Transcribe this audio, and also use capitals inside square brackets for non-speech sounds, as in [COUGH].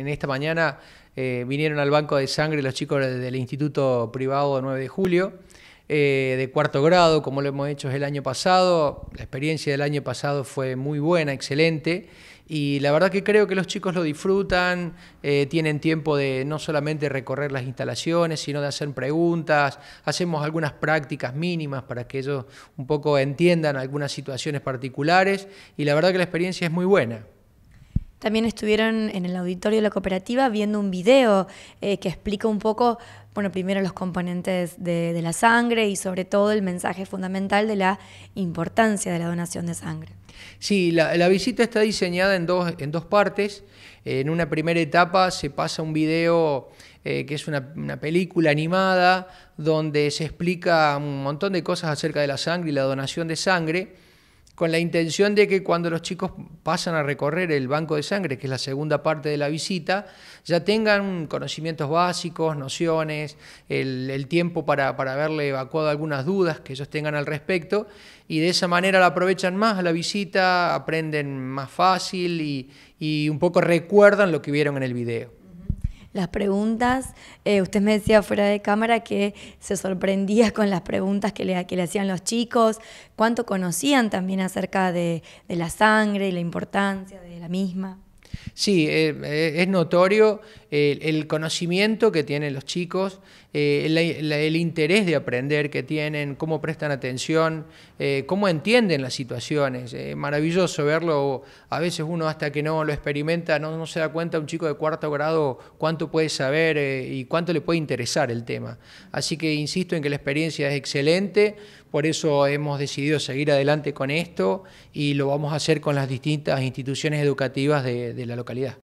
en esta mañana eh, vinieron al banco de sangre los chicos del Instituto Privado 9 de Julio, eh, de cuarto grado, como lo hemos hecho el año pasado. La experiencia del año pasado fue muy buena, excelente. Y la verdad que creo que los chicos lo disfrutan, eh, tienen tiempo de no solamente recorrer las instalaciones, sino de hacer preguntas, hacemos algunas prácticas mínimas para que ellos un poco entiendan algunas situaciones particulares y la verdad que la experiencia es muy buena. También estuvieron en el auditorio de la cooperativa viendo un video eh, que explica un poco, bueno, primero los componentes de, la sangre y sobre todo el mensaje fundamental de la importancia de la donación de sangre. Sí, la, visita está diseñada en dos, en dos partes. Eh, en una primera etapa se pasa un video eh, que es una, película animada donde se explica un montón de cosas acerca de la sangre y la donación de sangre con la intención de que cuando los chicos pasan a recorrer el banco de sangre, que es la segunda parte de la visita, ya tengan conocimientos básicos, nociones, el, tiempo para, haberle evacuado algunas dudas que ellos tengan al respecto, y de esa manera la aprovechan más la visita, aprenden más fácil y, y un poco recuerdan lo que vieron en el video las preguntas. Eh, usted me decía fuera de cámara que se sorprendía [LAUGHS] con las preguntas que le, hacían los chicos, cuánto conocían también acerca de la sangre y la importancia de la misma sí, eh, eh, es notorio eh, el, conocimiento que tienen los chicos, el, interés de aprender que tienen, cómo prestan atención, cómo entienden las situaciones. Es maravilloso verlo, a veces uno hasta que no lo experimenta no, no se da cuenta un chico de cuarto grado cuánto puede saber y cuánto le puede interesar el tema. Así que insisto en que la experiencia es excelente por eso hemos decidido seguir adelante con esto y lo vamos a hacer con las distintas instituciones educativas de, la localidad.